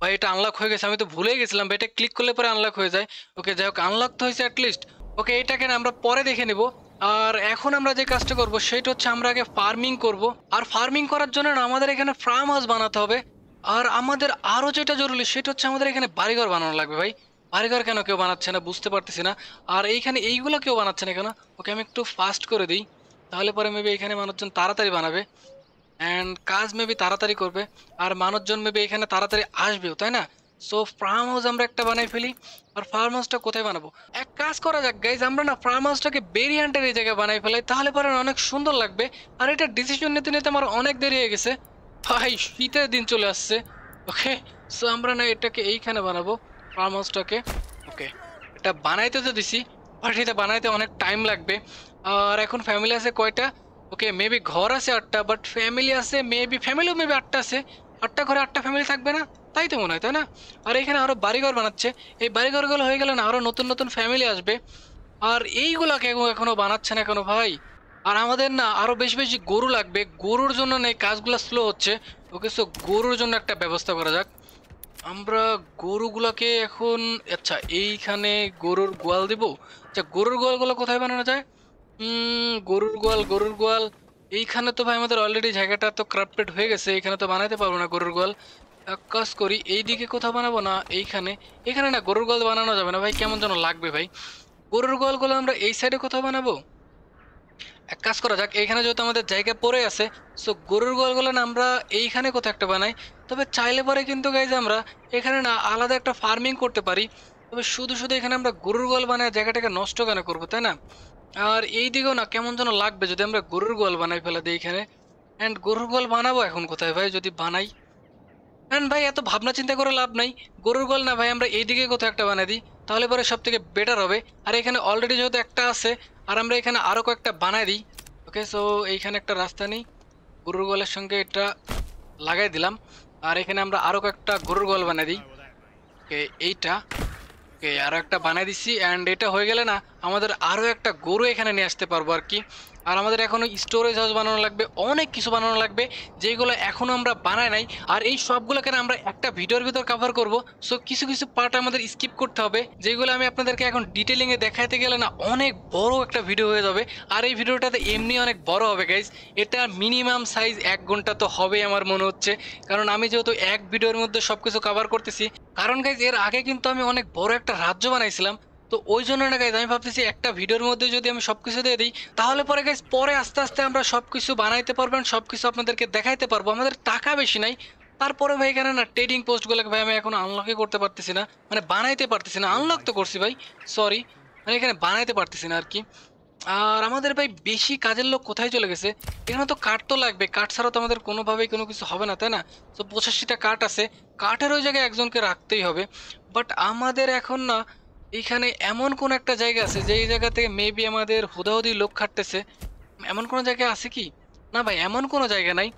ভাই এটা আনলক হয়ে গেছে আমি তো ভুলেই গেছিলাম ভাই এটা ক্লিক করলে পরে আনলক হয়ে যায় ওকে যাই হোক আনলক তো হয়েছে অ্যাটলিস্ট ওকে এটাকে আমরা পরে দেখে নেবো আর এখন আমরা যে কাজটা করব সেটা হচ্ছে আমরা আগে ফার্মিং করব আর ফার্মিং করার জন্য আমাদের এখানে ফার্ম হাউস বানাতে হবে আর আমাদের আরও যেটা জরুরি সেটা হচ্ছে আমাদের এখানে বাড়িঘর বানানো লাগবে ভাই বাড়িঘর কেন কেউ বানাচ্ছে না বুঝতে পারতেছি না আর এইখানে এইগুলো কেউ বানাচ্ছে না কেন ওকে আমি একটু ফাস্ট করে দিই তাহলে পরে মেবি এখানে মানুষজন তাড়াতাড়ি বানাবে অ্যান্ড কাজ মেবি তাড়াতাড়ি করবে আর মানুষজন মেবি এখানে তাড়াতাড়ি আসবেও তাই না সো ফার্ম হাউস আমরা একটা বানাই ফেলি আর ফার্ম হাউসটা কোথায় বানাবো এক কাজ করা যাক গাইজ আমরা না ফার্ম হাউসটাকে বেরিয়ান্টের এই জায়গায় বানাই ফেলাই তাহলে পরে অনেক সুন্দর লাগবে আর এটা ডিসিশন নিতে নিতে আমার অনেক দেরি হয়ে গেছে ভাই শীতের দিন চলে আসছে ওকে সো আমরা না এটাকে এইখানে বানাবো ফার্ম হাউসটাকে ওকে এটা বানাইতে তো দিছি বাট এটা বানাইতে অনেক টাইম লাগবে আর এখন ফ্যামিলি আছে কয়টা ওকে মেবি ঘর আছে আটটা বাট ফ্যামিলি আছে মেবি ফ্যামিলিও মেবি আটটা আছে আটটা ঘরে আটটা ফ্যামিলি থাকবে না তাই তো মনে হয় তাই না আর এখানে আরও বাড়িঘর বানাচ্ছে এই বাড়িঘরগুলো হয়ে গেলে না আরও নতুন নতুন ফ্যামিলি আসবে আর এইগুলোকে এখনও বানাচ্ছে না কেন ভাই আর আমাদের না আরও বেশি বেশি গরু লাগবে গরুর জন্য না এই কাজগুলো স্লো হচ্ছে ওকে সো গরুর জন্য একটা ব্যবস্থা করা যাক আমরা গরুগুলোকে এখন আচ্ছা এইখানে গরুর গোয়াল দেব আচ্ছা গরুর গোয়ালগুলো কোথায় বানানো যায় গরুর গোয়াল গরুর গোয়াল এইখানে তো ভাই আমাদের অলরেডি জায়গাটা তো ক্রাফটেড হয়ে গেছে এখানে তো বানাতে পারবো না গরুর গোয়াল এক কাজ করি এইদিকে কোথাও বানাবো না এইখানে এখানে না গরুর গোয়াল বানানো যাবে না ভাই কেমন যেন লাগবে ভাই গরুর গোয়ালগুলো আমরা এই সাইডে কোথাও বানাবো এক কাজ করা যাক এইখানে যেহেতু আমাদের জায়গা পড়ে আছে সো গরুর গোয়ালগুলো না আমরা এইখানে কোথাও একটা বানাই তবে চাইলে পরে কিন্তু গাইজ আমরা এখানে না আলাদা একটা ফার্মিং করতে পারি তবে শুধু শুধু এখানে আমরা গরুর গোয়াল বানায় জায়গাটাকে নষ্ট কেন করবো তাই না আর এই দিকেও না কেমন যেন লাগবে যদি আমরা গরুর গোয়াল বানাই ফেলা দিই এখানে অ্যান্ড গরুর গোয়াল বানাবো এখন কোথায় ভাই যদি বানাই অ্যান্ড ভাই এত ভাবনা চিন্তা করে লাভ নাই গরুর গোয়াল না ভাই আমরা এই দিকে কোথাও একটা বানাই দিই তাহলে পরে সব থেকে বেটার হবে আর এখানে অলরেডি যেহেতু একটা আছে আর আমরা এখানে আরও কয়েকটা বানাই দিই ওকে সো এইখানে একটা রাস্তা নেই গরুর গোয়ালের সঙ্গে এটা লাগাই দিলাম আর এখানে আমরা আরও কয়েকটা গরুর গোয়াল বানাই দিই ওকে এইটা ওকে আরও একটা বানিয়ে দিচ্ছি অ্যান্ড এটা হয়ে গেলে না আমাদের আরও একটা গরু এখানে নিয়ে আসতে পারবো আর কি আর আমাদের এখনও স্টোরেজ হাউস বানানো লাগবে অনেক কিছু বানানো লাগবে যেগুলো এখনও আমরা বানাই নাই আর এই সবগুলোকে আমরা একটা ভিডিওর ভিতর কভার করব সো কিছু কিছু পার্ট আমাদের স্কিপ করতে হবে যেগুলো আমি আপনাদেরকে এখন ডিটেলিংয়ে দেখাইতে গেলে না অনেক বড় একটা ভিডিও হয়ে যাবে আর এই ভিডিওটাতে এমনি অনেক বড় হবে গাইজ এটা মিনিমাম সাইজ এক ঘন্টা তো হবে আমার মনে হচ্ছে কারণ আমি যেহেতু এক ভিডিওর মধ্যে সব কিছু কভার করতেছি কারণ গাইজ এর আগে কিন্তু আমি অনেক বড় একটা রাজ্য বানাইছিলাম তো ওই জন্য না গাইজ আমি ভাবতেছি একটা ভিডিওর মধ্যে যদি আমি সব কিছু দিয়ে দিই তাহলে পরে গাইজ পরে আস্তে আস্তে আমরা সব কিছু বানাইতে পারবেন সব কিছু আপনাদেরকে দেখাইতে পারবো আমাদের টাকা বেশি নাই তারপরে ভাই এখানে না ট্রেডিং পোস্টগুলোকে ভাই আমি এখন আনলকই করতে পারতেছি না মানে বানাইতে পারতেছি না আনলক তো করছি ভাই সরি মানে এখানে বানাইতে পারতেছি না আর কি আর আমাদের ভাই বেশি কাজের লোক কোথায় চলে গেছে এখানে তো কাঠ তো লাগবে কাঠ ছাড়া তো আমাদের কোনোভাবেই কোনো কিছু হবে না তাই না তো পঁচাশিটা কাঠ আছে কাঠের ওই জায়গায় একজনকে রাখতেই হবে বাট আমাদের এখন না এইখানে এমন কোন একটা জায়গা আছে যে জায়গা থেকে মেবি আমাদের হুদাহুদি লোক খাটতেছে এমন কোনো জায়গা আছে কি না ভাই এমন কোনো জায়গা নাই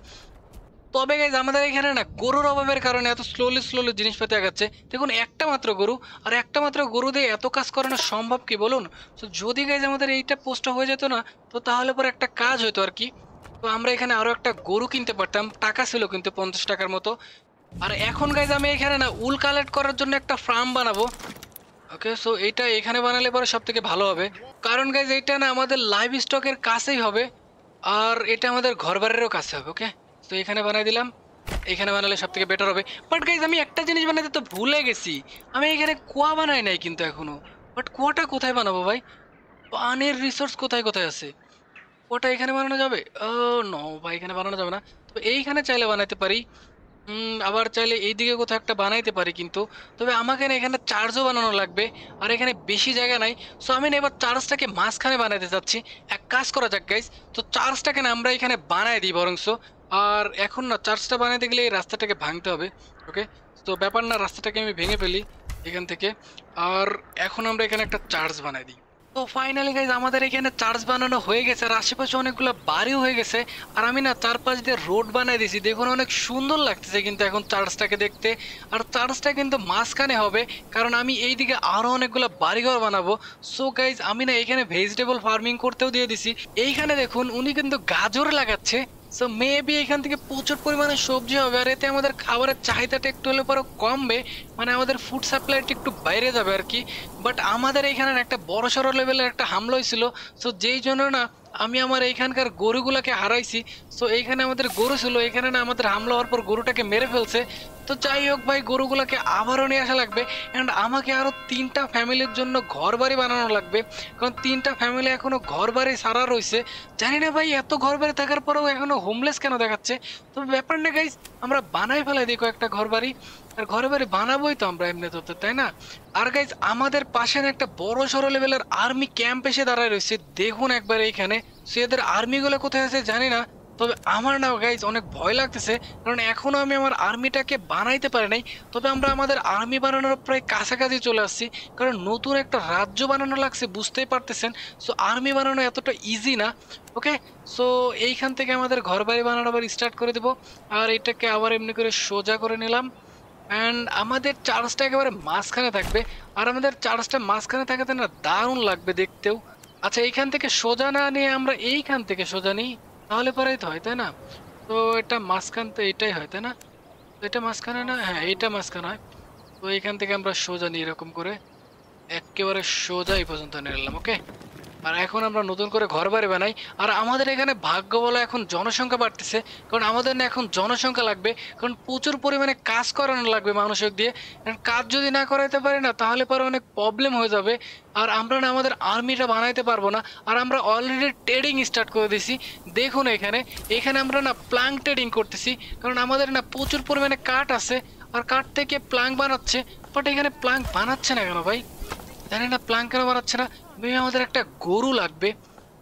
তবে গাইজ আমাদের এখানে না গরুর অভাবের কারণে এত স্লোলি স্লোলি জিনিসপাতি আগাচ্ছে দেখুন একটা মাত্র গরু আর একটা মাত্র গরু দিয়ে এত কাজ করানো সম্ভব কি বলুন তো যদি গাইজ আমাদের এইটা পোস্ট হয়ে যেত না তো তাহলে পরে একটা কাজ হতো আর কি তো আমরা এখানে আরও একটা গরু কিনতে পারতাম টাকা ছিল কিন্তু পঞ্চাশ টাকার মতো আর এখন গাইজ আমি এখানে না উল কালেক্ট করার জন্য একটা ফার্ম বানাবো ওকে সো এইটা এখানে বানালে পরে সব থেকে ভালো হবে কারণ গাইজ এইটা না আমাদের লাইভ স্টকের কাছেই হবে আর এটা আমাদের বাড়িরও কাছে হবে ওকে তো এখানে বানাই দিলাম এখানে বানালে সব থেকে বেটার হবে বাট গাইজ আমি একটা জিনিস বানাতে তো ভুলে গেছি আমি এখানে কুয়া বানাই নাই কিন্তু এখনও বাট কুয়াটা কোথায় বানাবো ভাই পানের রিসোর্স কোথায় কোথায় আছে কুয়াটা এখানে বানানো যাবে ও oh, ন ভাই এখানে বানানো যাবে না তো এইখানে চাইলে বানাতে পারি আবার চাইলে এইদিকে কোথাও একটা বানাইতে পারি কিন্তু তবে আমাকে না এখানে চার্জও বানানো লাগবে আর এখানে বেশি জায়গা নাই সো আমি না এবার চার্জটাকে মাঝখানে বানাইতে চাচ্ছি এক কাজ করা যাক গাইজ তো চার্জটাকে না আমরা এখানে বানাই দিই বরংস আর এখন না চার্জটা বানাইতে গেলে এই রাস্তাটাকে ভাঙতে হবে ওকে তো ব্যাপার না রাস্তাটাকে আমি ভেঙে ফেলি এখান থেকে আর এখন আমরা এখানে একটা চার্জ বানাই দিই তো ফাইনালি গাইজ আমাদের এখানে চার্চ বানানো হয়ে গেছে আর আশেপাশে অনেকগুলো বাড়িও হয়ে গেছে আর আমি না চারপাশ দিয়ে রোড বানিয়ে দিয়েছি দেখুন অনেক সুন্দর লাগতেছে কিন্তু এখন চার্চটাকে দেখতে আর চার্চটা কিন্তু মাঝখানে হবে কারণ আমি এই দিকে আরও অনেকগুলো বাড়িঘর বানাবো সো গাইজ আমি না এখানে ভেজিটেবল ফার্মিং করতেও দিয়ে দিছি এইখানে দেখুন উনি কিন্তু গাজর লাগাচ্ছে সো মেবি এখান থেকে প্রচুর পরিমাণে সবজি হবে আর এতে আমাদের খাবারের চাহিদাটা একটু হলে পরও কমবে মানে আমাদের ফুড সাপ্লাইটা একটু বাইরে যাবে আর কি বাট আমাদের এখানে একটা বড়সড় লেভেলের একটা হামলা হয়েছিল সো যেই জন্য না আমি আমার এইখানকার গরুগুলাকে হারাইছি সো এইখানে আমাদের গরু ছিল এখানে না আমাদের হামলা হওয়ার পর গরুটাকে মেরে ফেলছে তো যাই হোক ভাই গরুগুলোকে আবারও নিয়ে আসা লাগবে অ্যান্ড আমাকে আরও তিনটা ফ্যামিলির জন্য ঘর বাড়ি বানানো লাগবে কারণ তিনটা ফ্যামিলি এখনও ঘর বাড়ি সারা রয়েছে জানি না ভাই এত ঘর বাড়ি থাকার পরেও এখনও হোমলেস কেন দেখাচ্ছে তো ব্যাপার না গাইজ আমরা বানাই ফেলাই দিই কয়েকটা ঘর বাড়ি আর ঘরে বাড়ি বানাবোই তো আমরা এমনি তো তাই না আর গাইজ আমাদের পাশে একটা বড় সড়ো লেভেলের আর্মি ক্যাম্প এসে দাঁড়ায় রয়েছে দেখুন একবার এইখানে সো এদের আর্মিগুলো কোথায় আছে জানি না তবে আমার না গাইজ অনেক ভয় লাগতেছে কারণ এখনও আমি আমার আর্মিটাকে বানাইতে পারি নাই তবে আমরা আমাদের আর্মি বানানোর প্রায় কাছাকাছি চলে আসছি কারণ নতুন একটা রাজ্য বানানো লাগছে বুঝতেই পারতেছেন সো আর্মি বানানো এতটা ইজি না ওকে সো এইখান থেকে আমাদের ঘর বাড়ি বানানো আবার স্টার্ট করে দেবো আর এটাকে আবার এমনি করে সোজা করে নিলাম অ্যান্ড আমাদের চার্জটা একেবারে মাঝখানে থাকবে আর আমাদের চার্জটা মাঝখানে তো না দারুণ লাগবে দেখতেও আচ্ছা এইখান থেকে সোজা না নিয়ে আমরা এইখান থেকে সোজা নিই তাহলে পরেই তো হয় তাই না তো এটা মাঝখান তো এটাই হয় তাই না এটা মাঝখানে না হ্যাঁ এটা মাঝখানে হয় তো এইখান থেকে আমরা সোজা নিই এরকম করে একেবারে সোজা এই পর্যন্ত নিয়ে নিলাম ওকে আর এখন আমরা নতুন করে ঘর বাড়ি বানাই আর আমাদের এখানে ভাগ্য বলা এখন জনসংখ্যা বাড়তেছে কারণ আমাদের না এখন জনসংখ্যা লাগবে কারণ প্রচুর পরিমাণে কাজ করানো লাগবে মানুষের দিয়ে কারণ কাজ যদি না করাইতে পারি না তাহলে পরে অনেক প্রবলেম হয়ে যাবে আর আমরা না আমাদের আর্মিটা বানাইতে পারবো না আর আমরা অলরেডি ট্রেডিং স্টার্ট করে দিছি দেখুন এখানে এখানে আমরা না প্লাং ট্রেডিং করতেছি কারণ আমাদের না প্রচুর পরিমাণে কাঠ আছে আর কাঠ থেকে প্লাং বানাচ্ছে বাট এখানে প্লাং বানাচ্ছে না কেন ভাই জানি না প্লাং কেন বানাচ্ছে না মেবি আমাদের একটা গরু লাগবে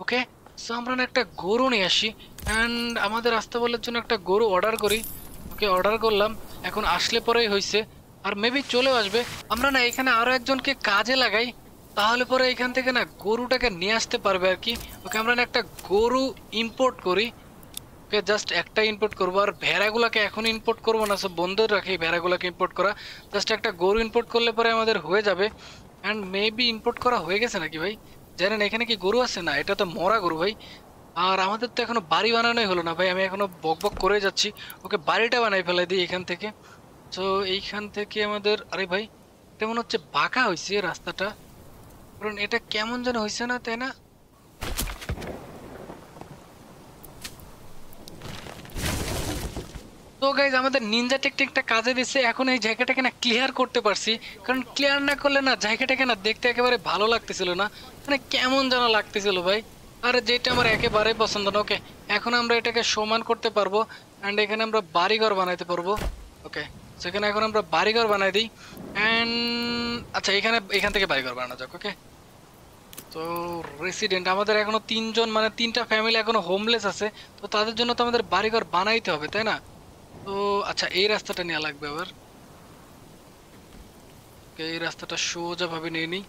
ওকে সো আমরা না একটা গরু নিয়ে আসি অ্যান্ড আমাদের রাস্তা বলার জন্য একটা গরু অর্ডার করি ওকে অর্ডার করলাম এখন আসলে পরেই হয়েছে আর মেবি চলেও আসবে আমরা না এখানে আরও একজনকে কাজে লাগাই তাহলে পরে এখান থেকে না গরুটাকে নিয়ে আসতে পারবে আর কি ওকে আমরা না একটা গরু ইম্পোর্ট করি ওকে জাস্ট একটা ইম্পোর্ট করবো আর ভেড়াগুলোকে এখন ইম্পোর্ট করবো না সব বন্ধ রাখি ভেড়াগুলোকে ইম্পোর্ট করা জাস্ট একটা গরু ইম্পোর্ট করলে পরে আমাদের হয়ে যাবে অ্যান্ড মেবি ইনপুট করা হয়ে গেছে নাকি ভাই জানেন এখানে কি গরু আছে না এটা তো মরা গরু ভাই আর আমাদের তো এখনো বাড়ি বানানোই হলো না ভাই আমি এখনো বক বক করে যাচ্ছি ওকে বাড়িটা বানাই ফেলে দিই এখান থেকে তো এইখান থেকে আমাদের আরে ভাই এটা মনে হচ্ছে বাঁকা হয়েছে রাস্তাটা কারণ এটা কেমন যেন হয়েছে না তাই না তো গাইজ আমাদের নিনজা টেকটিকটা কাজে দিচ্ছে এখন এই জায়গাটাকে না ক্লিয়ার করতে পারছি কারণ ক্লিয়ার না করলে না জায়গাটাকে না দেখতে একেবারে ভালো লাগতেছিল না মানে কেমন যেন লাগতেছিল ভাই আর যেটা আমার একেবারেই পছন্দ না ওকে এখন আমরা এটাকে সমান করতে পারবো অ্যান্ড এখানে আমরা বাড়িঘর বানাইতে পারবো ওকে সেখানে এখন আমরা বাড়িঘর বানাই দিই অ্যান্ড আচ্ছা এখানে এখান থেকে বাড়িঘর বানানো যাক ওকে তো রেসিডেন্ট আমাদের এখনো তিনজন মানে তিনটা ফ্যামিলি এখনো হোমলেস আছে তো তাদের জন্য তো আমাদের বাড়িঘর বানাইতে হবে তাই না তো আচ্ছা এই রাস্তাটা নেওয়া লাগবে আবার এই রাস্তাটা সোজা ভাবে নিয়ে নিই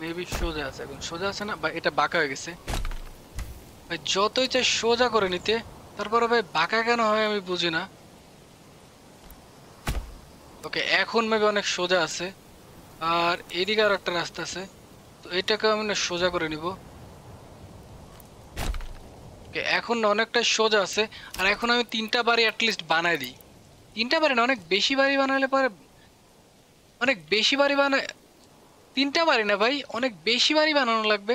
মেবি সোজা আছে এখন সোজা আছে না এটা বাঁকা হয়ে গেছে ভাই যতই চাই সোজা করে নিতে তারপরে ভাই বাঁকা কেন হয় আমি বুঝি না ওকে এখন মেবি অনেক সোজা আছে আর এদিকে আর একটা রাস্তা আছে তো এটাকে আমি সোজা করে নিবো ওকে এখন অনেকটা সোজা আছে আর এখন আমি তিনটা বাড়ি অ্যাটলিস্ট বানাই দিই তিনটা বাড়ি না অনেক বেশি বাড়ি বানালে পরে অনেক বেশি বাড়ি বানায় তিনটা বাড়ি না ভাই অনেক বেশি বাড়ি বানানো লাগবে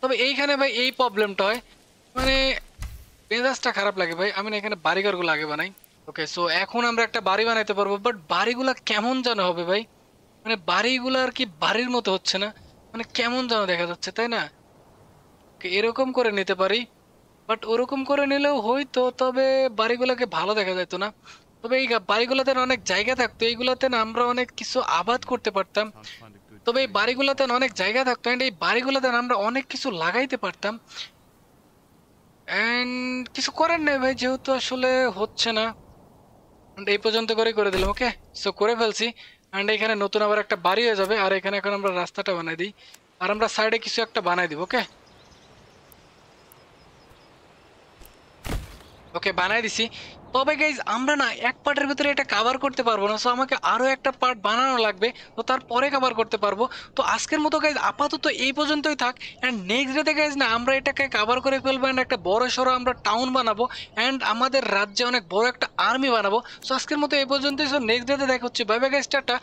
তবে এইখানে ভাই এই প্রবলেমটা হয় মানে মেজাজটা খারাপ লাগে ভাই আমি না এখানে বাড়িঘরগুলো আগে বানাই ওকে সো এখন আমরা একটা বাড়ি বানাইতে পারবো বাট বাড়িগুলা কেমন যেন হবে ভাই মানে বাড়িগুলো আর কি বাড়ির মতো হচ্ছে না মানে কেমন যেন দেখা যাচ্ছে তাই না এরকম করে নিতে পারি বাট ওরকম করে নিলেও হইতো তবে বাড়িগুলোকে ভালো দেখা যেত না তবে এই বাড়িগুলোতে অনেক জায়গা থাকতো এইগুলোতে না আমরা অনেক কিছু আবাদ করতে পারতাম তবে এই বাড়িগুলোতে অনেক জায়গা থাকতো অ্যান্ড এই বাড়িগুলোতে আমরা অনেক কিছু লাগাইতে পারতাম অ্যান্ড কিছু করার নেই ভাই যেহেতু আসলে হচ্ছে না এই পর্যন্ত করে করে দিলাম ওকে সো করে ফেলছি অ্যান্ড এখানে নতুন আবার একটা বাড়ি হয়ে যাবে আর এখানে এখন আমরা রাস্তাটা বানাই দিই আর আমরা সাইডে কিছু একটা বানাই দিব ওকে ওকে বানাই দিছি তবে গাইজ আমরা না এক পার্টের ভিতরে এটা কাভার করতে পারবো না সো আমাকে আরও একটা পার্ট বানানো লাগবে তো তারপরে কাভার করতে পারবো তো আজকের মতো গাইজ আপাতত এই পর্যন্তই থাক অ্যান্ড নেক্সট ডেতে গাইজ না আমরা এটাকে কাভার করে ফেলবো অ্যান্ড একটা বড় সড়ো আমরা টাউন বানাবো অ্যান্ড আমাদের রাজ্যে অনেক বড় একটা আর্মি বানাবো সো আজকের মতো এই পর্যন্তই সো নেক্সট ডেতে দেখা হচ্ছে বাইবে গাইজ টাটা